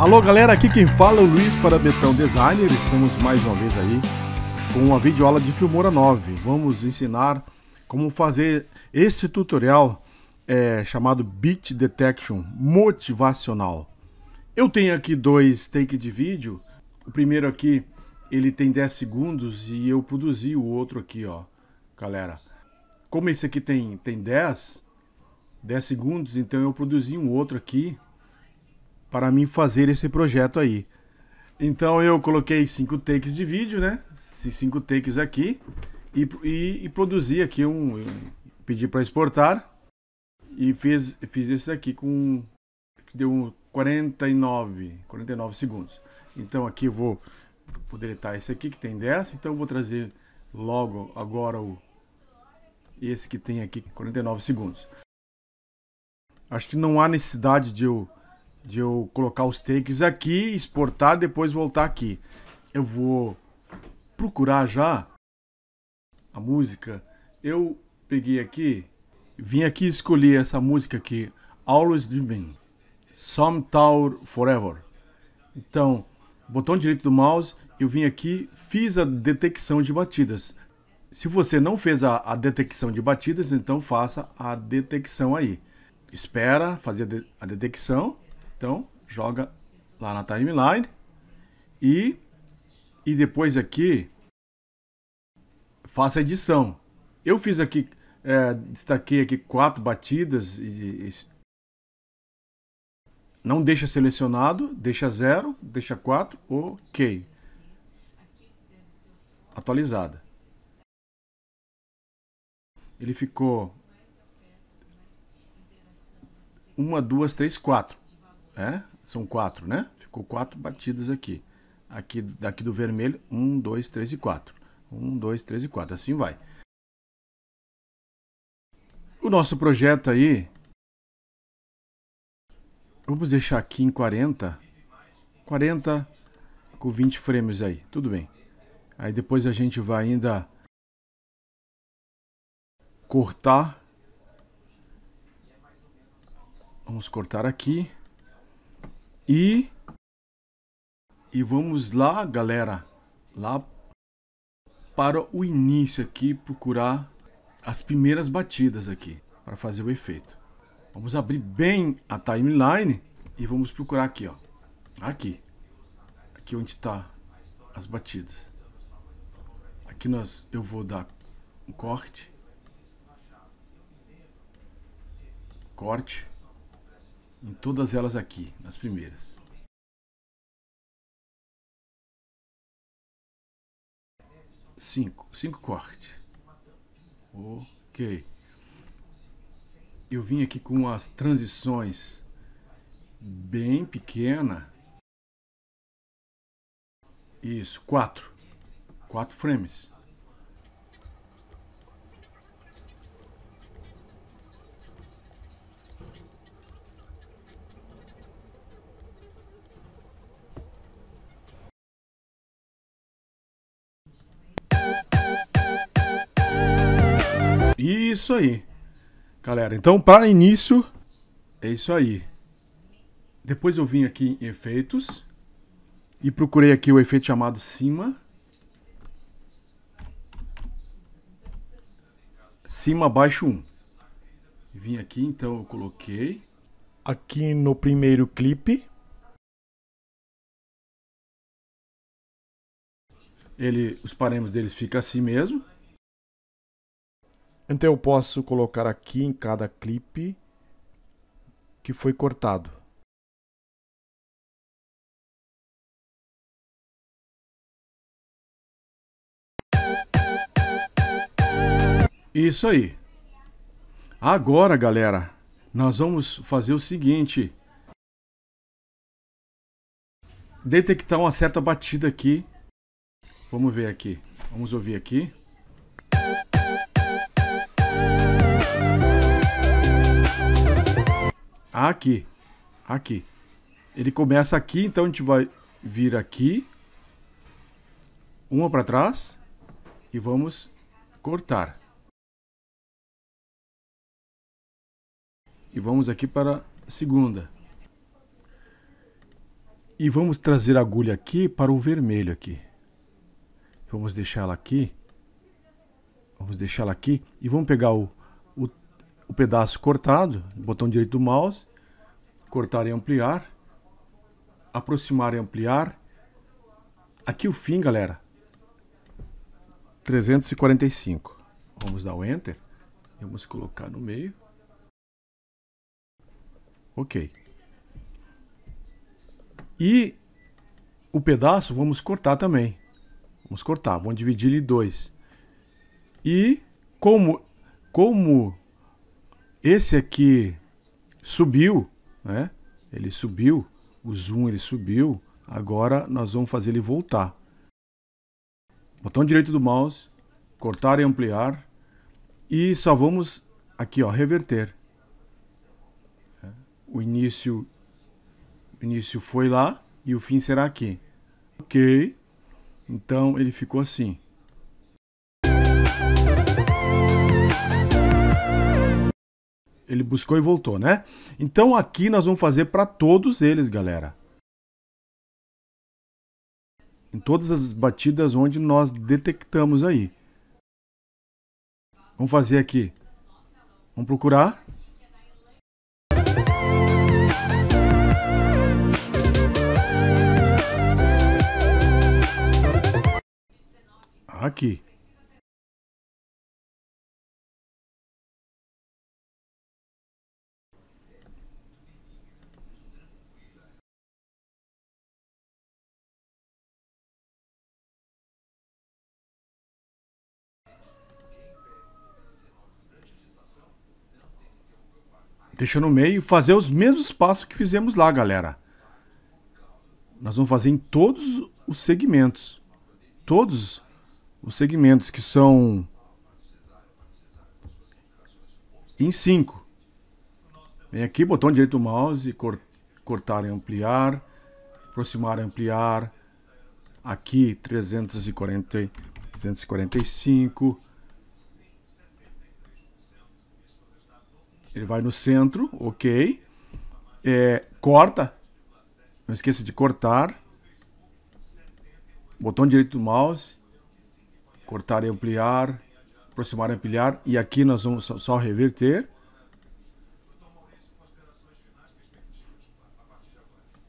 Alô galera, aqui quem fala é o Luiz para Betão Designer. Estamos mais uma vez aí com uma videoaula de Filmora 9. Vamos ensinar como fazer este tutorial é, chamado Beat Detection Motivacional. Eu tenho aqui dois takes de vídeo. O primeiro aqui ele tem 10 segundos e eu produzi o outro aqui, ó, galera. Como esse aqui tem, tem 10, 10 segundos, então eu produzi um outro aqui para mim fazer esse projeto aí. Então eu coloquei cinco takes de vídeo, né? Esses cinco takes aqui e, e, e produzi aqui um, pedi para exportar e fiz fiz esse aqui com deu 49 49 segundos. Então aqui eu vou vou deletar esse aqui que tem 10, então eu vou trazer logo agora o esse que tem aqui 49 segundos. Acho que não há necessidade de eu de eu colocar os takes aqui, exportar, depois voltar aqui. Eu vou procurar já a música. Eu peguei aqui, vim aqui escolhi essa música aqui, Always Dreaming, Some Tower Forever. Então, botão direito do mouse, eu vim aqui, fiz a detecção de batidas. Se você não fez a, a detecção de batidas, então faça a detecção aí. Espera fazer a, de a detecção então, joga lá na timeline e, e depois aqui faça a edição. Eu fiz aqui, é, destaquei aqui quatro batidas e, e não deixa selecionado, deixa zero, deixa quatro, ok. Atualizada. Ele ficou uma, duas, três, quatro. É? São quatro, né? Ficou quatro batidas aqui. Aqui daqui do vermelho, um, dois, três e quatro. Um, dois, três e quatro. Assim vai. O nosso projeto aí. Vamos deixar aqui em 40. 40 com 20 frames aí. Tudo bem. Aí depois a gente vai ainda cortar. Vamos cortar aqui. E e vamos lá, galera, lá para o início aqui procurar as primeiras batidas aqui para fazer o efeito. Vamos abrir bem a timeline e vamos procurar aqui, ó. Aqui. Aqui onde está as batidas. Aqui nós eu vou dar um corte. Corte em todas elas aqui, nas primeiras. Cinco, cinco cortes. Ok. Eu vim aqui com as transições bem pequena. Isso, quatro. Quatro frames. isso aí, galera. Então, para início, é isso aí. Depois eu vim aqui em efeitos e procurei aqui o efeito chamado cima. Cima, baixo 1. Um. Vim aqui, então eu coloquei. Aqui no primeiro clipe. Ele, os parâmetros deles ficam assim mesmo. Então eu posso colocar aqui em cada clipe que foi cortado. Isso aí. Agora, galera, nós vamos fazer o seguinte. Detectar uma certa batida aqui. Vamos ver aqui. Vamos ouvir aqui. Aqui. Aqui. Ele começa aqui, então a gente vai vir aqui. Uma para trás. E vamos cortar. E vamos aqui para a segunda. E vamos trazer a agulha aqui para o vermelho aqui. Vamos deixá-la aqui. Vamos deixá-la aqui. E vamos pegar o, o, o pedaço cortado, botão direito do mouse cortar e ampliar, aproximar e ampliar. Aqui o fim, galera. 345. Vamos dar o Enter. Vamos colocar no meio. Ok. E o pedaço vamos cortar também. Vamos cortar, vamos dividir ele em dois. E como, como esse aqui subiu, né? Ele subiu, o zoom ele subiu. Agora nós vamos fazer ele voltar. Botão direito do mouse, cortar e ampliar e só vamos aqui, ó, reverter. É, o início, o início foi lá e o fim será aqui. Ok, então ele ficou assim. Ele buscou e voltou, né? Então aqui nós vamos fazer para todos eles, galera. Em todas as batidas onde nós detectamos aí. Vamos fazer aqui. Vamos procurar. Aqui. deixa no meio, fazer os mesmos passos que fizemos lá, galera. Nós vamos fazer em todos os segmentos. Todos os segmentos que são em 5. Vem aqui, botão direito do mouse, cortar e ampliar, aproximar e ampliar. Aqui 340, 345, Ele vai no centro, ok. É, corta. Não esqueça de cortar. Botão direito do mouse. Cortar e ampliar. Aproximar e ampliar. E aqui nós vamos só reverter.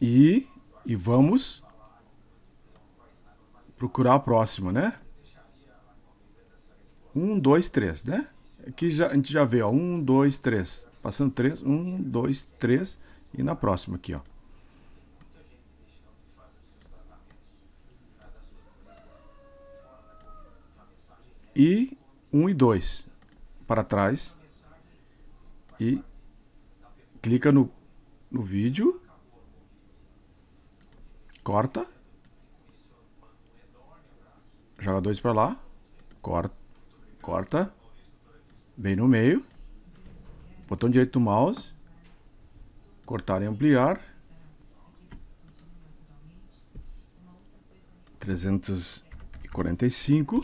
E, e vamos procurar a próxima, né? Um, dois, três, né? Aqui já, a gente já vê, ó, um, dois, três. Passando três, um, dois, três. E na próxima aqui, ó. E 1 um e 2 para trás. E clica no, no vídeo. Corta. Joga dois para lá. Corta. Corta bem no meio, botão direito do mouse, cortar e ampliar, 345,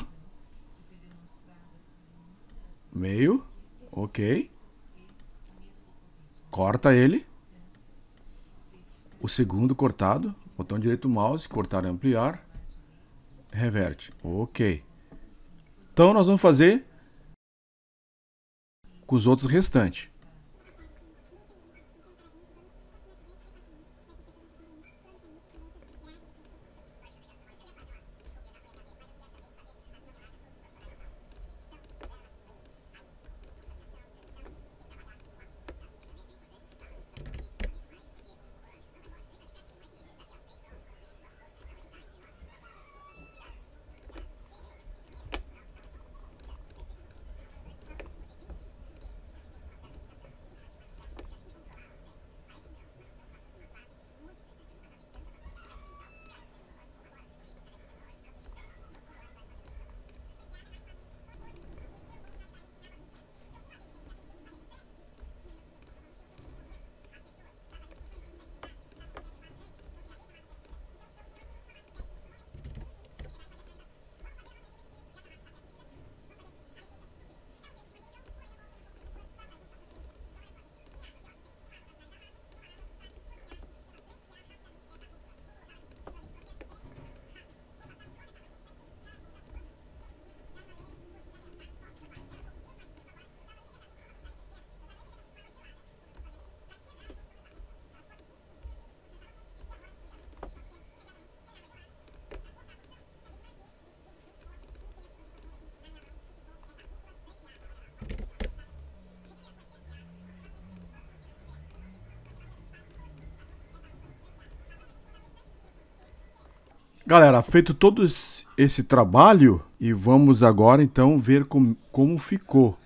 meio, ok, corta ele, o segundo cortado, botão direito do mouse, cortar e ampliar, reverte, ok. Então nós vamos fazer com os outros restantes. Galera, feito todo esse trabalho e vamos agora então ver com, como ficou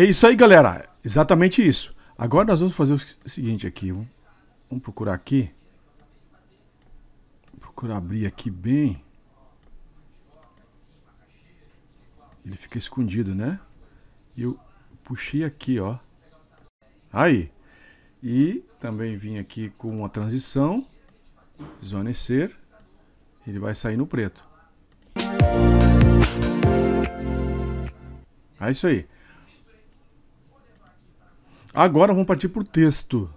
É isso aí, galera. Exatamente isso. Agora nós vamos fazer o seguinte aqui. Vamos procurar aqui. procurar abrir aqui bem. Ele fica escondido, né? E eu puxei aqui, ó. Aí. E também vim aqui com uma transição. Esvanecer. Ele vai sair no preto. É isso aí. Agora vamos partir para o texto.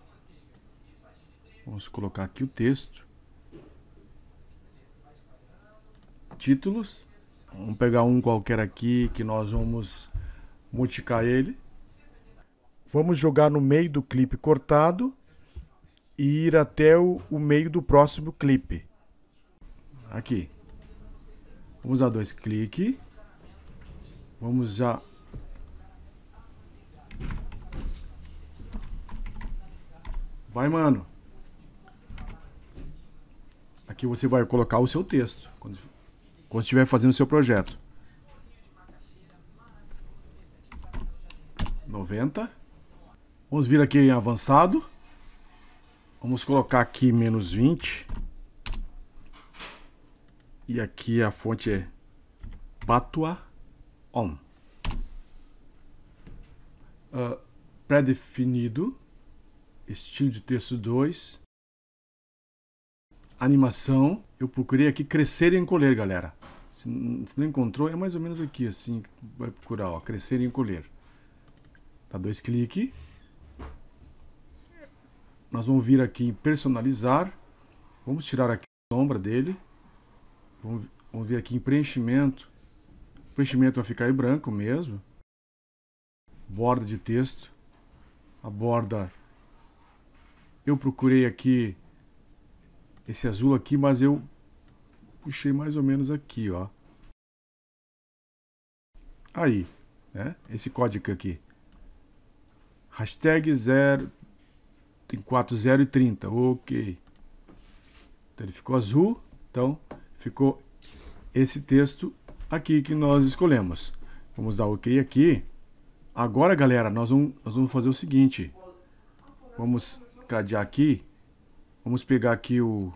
Vamos colocar aqui o texto. Títulos. Vamos pegar um qualquer aqui que nós vamos multiplicar ele. Vamos jogar no meio do clipe cortado e ir até o, o meio do próximo clipe. Aqui. Vamos dar dois cliques. Vamos já Vai, mano. Aqui você vai colocar o seu texto. Quando, quando estiver fazendo o seu projeto. 90. Vamos vir aqui em avançado. Vamos colocar aqui menos 20. E aqui a fonte é Patua On. Uh, ah, Pré-definido estilo de texto 2, animação. Eu procurei aqui crescer e encolher, galera. Se não encontrou, é mais ou menos aqui, assim, que vai procurar, ó, crescer e encolher. Dá dois cliques. Nós vamos vir aqui em personalizar. Vamos tirar aqui a sombra dele. Vamos, vamos vir aqui em preenchimento. O preenchimento vai ficar em branco mesmo. Borda de texto. A borda eu procurei aqui esse azul aqui, mas eu puxei mais ou menos aqui, ó. Aí, né? Esse código aqui. Hashtag 0, tem 4, e 30, ok. Então ele ficou azul, então ficou esse texto aqui que nós escolhemos. Vamos dar ok aqui. Agora, galera, nós vamos, nós vamos fazer o seguinte. Vamos tecladear aqui, vamos pegar aqui o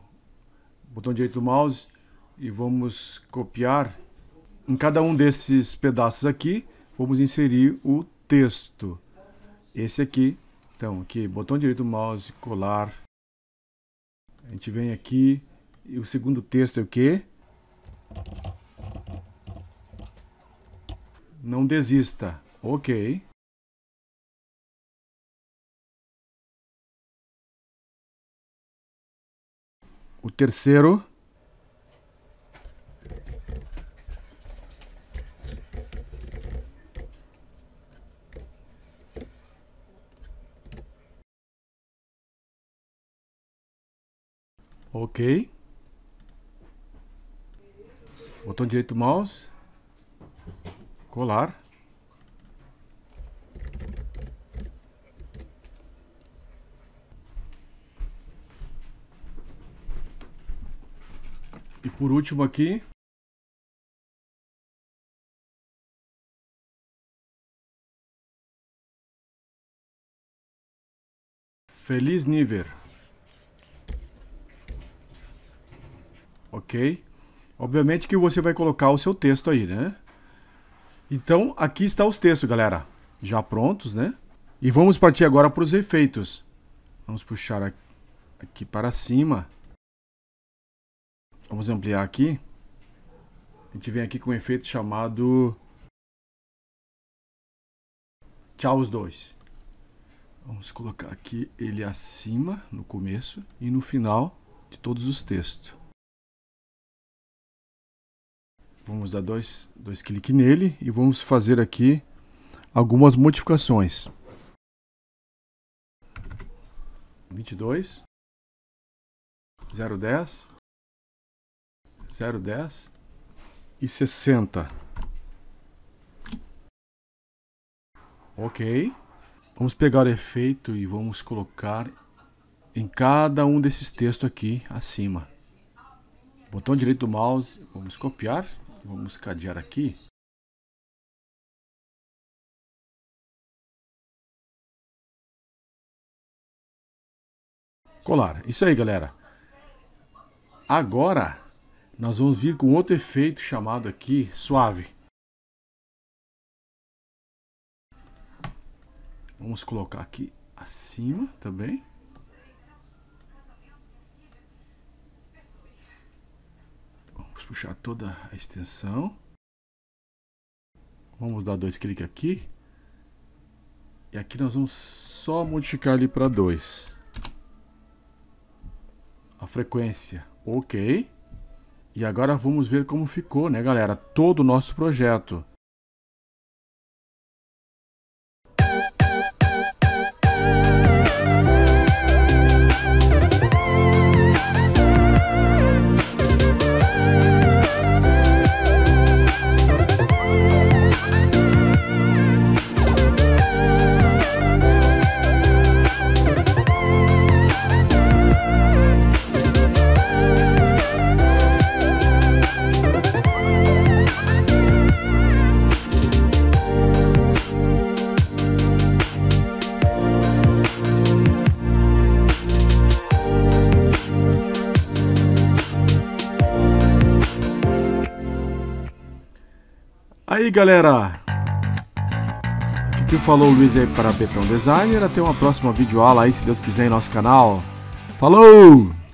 botão direito do mouse e vamos copiar em cada um desses pedaços aqui, vamos inserir o texto. Esse aqui, então aqui, botão direito do mouse, colar. A gente vem aqui e o segundo texto é o que? Não desista. Ok. O terceiro. Ok. Botão direito mouse. Colar. Por último aqui, Feliz Niver. Ok? Obviamente que você vai colocar o seu texto aí, né? Então, aqui está os textos, galera. Já prontos, né? E vamos partir agora para os efeitos. Vamos puxar aqui para cima. Vamos ampliar aqui. A gente vem aqui com um efeito chamado... Tchau os dois. Vamos colocar aqui ele acima, no começo, e no final de todos os textos. Vamos dar dois, dois cliques nele e vamos fazer aqui algumas modificações. 22, 010, 010 e 60. Ok. Vamos pegar o efeito e vamos colocar em cada um desses textos aqui acima. Botão direito do mouse, vamos copiar, vamos cadear aqui. Colar. Isso aí, galera. Agora nós vamos vir com outro efeito chamado aqui suave. Vamos colocar aqui acima também. Vamos puxar toda a extensão. Vamos dar dois cliques aqui. E aqui nós vamos só modificar ali para dois. A frequência, ok. E agora vamos ver como ficou, né, galera? Todo o nosso projeto. aí, galera! que que falou o Luiz aí é para Betão Designer. Até uma próxima videoaula aí, se Deus quiser, em nosso canal. Falou!